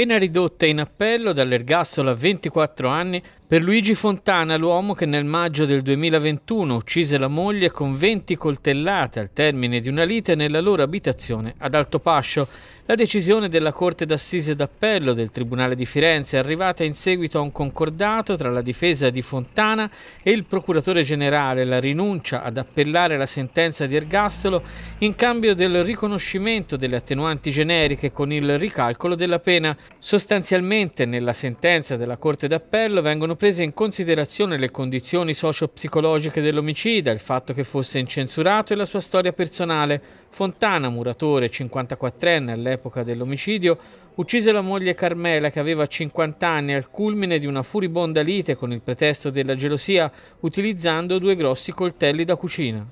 appena ridotta in appello dall'ergastolo a 24 anni per Luigi Fontana, l'uomo che nel maggio del 2021 uccise la moglie con 20 coltellate al termine di una lite nella loro abitazione ad Altopascio, la decisione della Corte d'Assise d'Appello del Tribunale di Firenze è arrivata in seguito a un concordato tra la difesa di Fontana e il procuratore generale, la rinuncia ad appellare la sentenza di ergastolo in cambio del riconoscimento delle attenuanti generiche con il ricalcolo della pena. Sostanzialmente nella sentenza della Corte d'Appello vengono prese in considerazione le condizioni socio-psicologiche dell'omicida, il fatto che fosse incensurato e la sua storia personale. Fontana, muratore 54enne all'epoca dell'omicidio, uccise la moglie Carmela che aveva 50 anni al culmine di una furibonda lite con il pretesto della gelosia utilizzando due grossi coltelli da cucina.